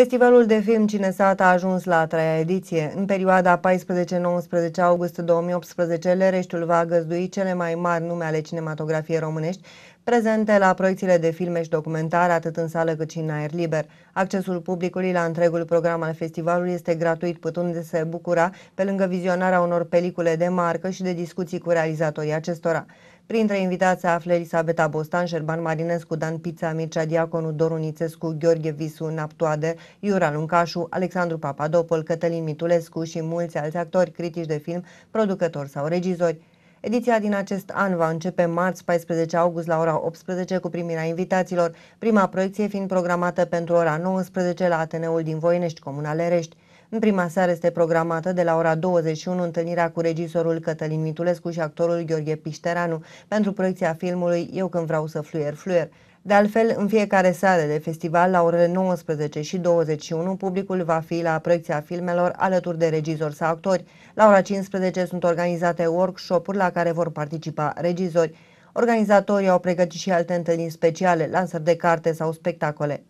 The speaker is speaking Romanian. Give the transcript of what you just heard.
Festivalul de film Cinesat a ajuns la a treia ediție. În perioada 14-19 august 2018, Lereștiul va găzdui cele mai mari nume ale cinematografiei românești, prezente la proiecțiile de filme și documentare, atât în sală cât și în aer liber. Accesul publicului la întregul program al festivalului este gratuit, putând se bucura pe lângă vizionarea unor pelicule de marcă și de discuții cu realizatorii acestora. Printre invitați se află Elisabeta Bostan, Șerban Marinescu, Dan Pița, Mircea Diaconu, Doru Nițescu, Gheorghe Visu, Naptoade, Iura Luncașu, Alexandru Papadopol, Cătălin Mitulescu și mulți alți actori, critici de film, producători sau regizori. Ediția din acest an va începe marți 14 august la ora 18 cu primirea invitaților, prima proiecție fiind programată pentru ora 19 la Ateneul din Voinești, Comuna Lerești. În prima seară este programată de la ora 21 întâlnirea cu regizorul Cătălin Mitulescu și actorul Gheorghe Pișteranu pentru proiecția filmului Eu când vreau să fluier, fluier. De altfel, în fiecare seară de festival, la orele 19 și 21, publicul va fi la proiecția filmelor alături de regizori sau actori. La ora 15 sunt organizate workshop-uri la care vor participa regizori. Organizatorii au pregătit și alte întâlniri speciale, lansări de carte sau spectacole.